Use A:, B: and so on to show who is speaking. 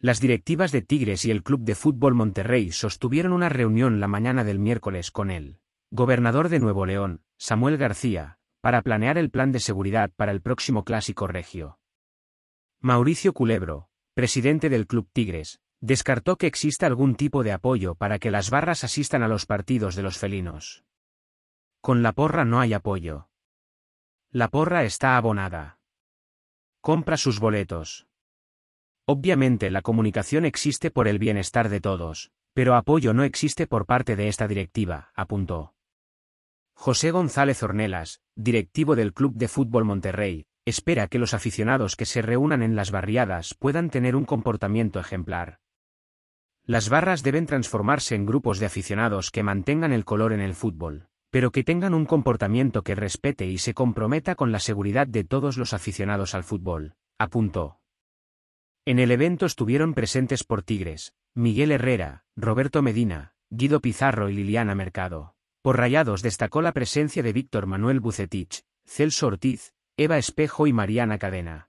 A: Las directivas de Tigres y el Club de Fútbol Monterrey sostuvieron una reunión la mañana del miércoles con el gobernador de Nuevo León, Samuel García, para planear el plan de seguridad para el próximo clásico regio. Mauricio Culebro, presidente del Club Tigres, descartó que exista algún tipo de apoyo para que las barras asistan a los partidos de los felinos. Con la porra no hay apoyo. La porra está abonada. Compra sus boletos. Obviamente la comunicación existe por el bienestar de todos, pero apoyo no existe por parte de esta directiva, apuntó. José González Ornelas, directivo del Club de Fútbol Monterrey, espera que los aficionados que se reúnan en las barriadas puedan tener un comportamiento ejemplar. Las barras deben transformarse en grupos de aficionados que mantengan el color en el fútbol, pero que tengan un comportamiento que respete y se comprometa con la seguridad de todos los aficionados al fútbol, apuntó. En el evento estuvieron presentes por Tigres, Miguel Herrera, Roberto Medina, Guido Pizarro y Liliana Mercado. Por Rayados destacó la presencia de Víctor Manuel Bucetich, Celso Ortiz, Eva Espejo y Mariana Cadena.